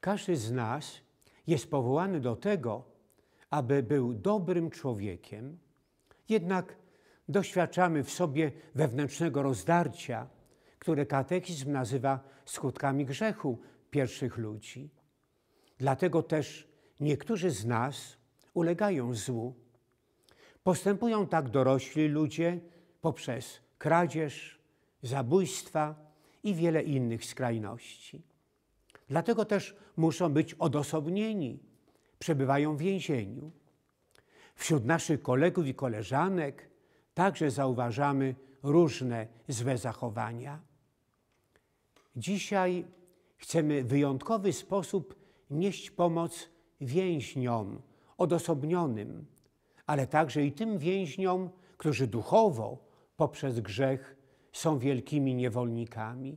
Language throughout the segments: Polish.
Każdy z nas jest powołany do tego, aby był dobrym człowiekiem, jednak doświadczamy w sobie wewnętrznego rozdarcia, które katechizm nazywa skutkami grzechu pierwszych ludzi. Dlatego też niektórzy z nas ulegają złu. Postępują tak dorośli ludzie poprzez kradzież, zabójstwa i wiele innych skrajności. Dlatego też muszą być odosobnieni, przebywają w więzieniu. Wśród naszych kolegów i koleżanek także zauważamy różne złe zachowania. Dzisiaj chcemy w wyjątkowy sposób nieść pomoc więźniom odosobnionym, ale także i tym więźniom, którzy duchowo poprzez grzech są wielkimi niewolnikami.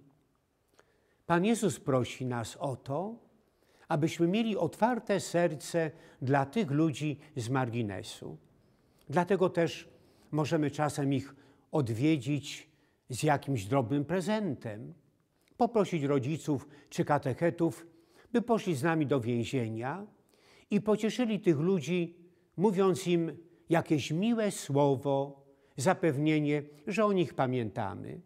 Pan Jezus prosi nas o to, abyśmy mieli otwarte serce dla tych ludzi z marginesu. Dlatego też możemy czasem ich odwiedzić z jakimś drobnym prezentem, poprosić rodziców czy katechetów, by poszli z nami do więzienia i pocieszyli tych ludzi, mówiąc im jakieś miłe słowo, zapewnienie, że o nich pamiętamy.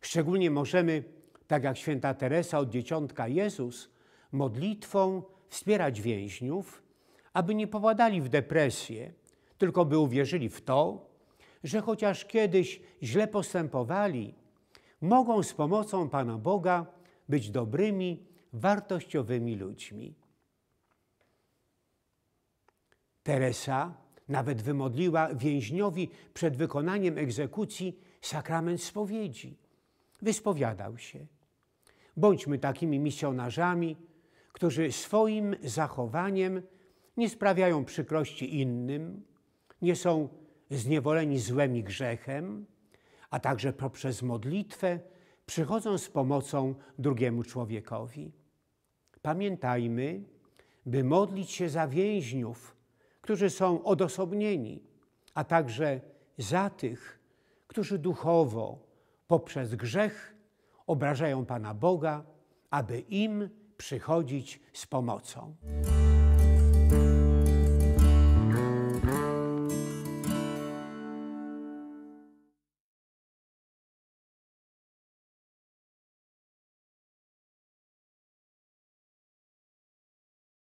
Szczególnie możemy tak jak święta Teresa od dzieciątka Jezus, modlitwą wspierać więźniów, aby nie powładali w depresję, tylko by uwierzyli w to, że chociaż kiedyś źle postępowali, mogą z pomocą Pana Boga być dobrymi, wartościowymi ludźmi. Teresa nawet wymodliła więźniowi przed wykonaniem egzekucji sakrament spowiedzi. Wyspowiadał się. Bądźmy takimi misjonarzami, którzy swoim zachowaniem nie sprawiają przykrości innym, nie są zniewoleni złem i grzechem, a także poprzez modlitwę przychodzą z pomocą drugiemu człowiekowi. Pamiętajmy, by modlić się za więźniów, którzy są odosobnieni, a także za tych, którzy duchowo poprzez grzech obrażają Pana Boga, aby im przychodzić z pomocą.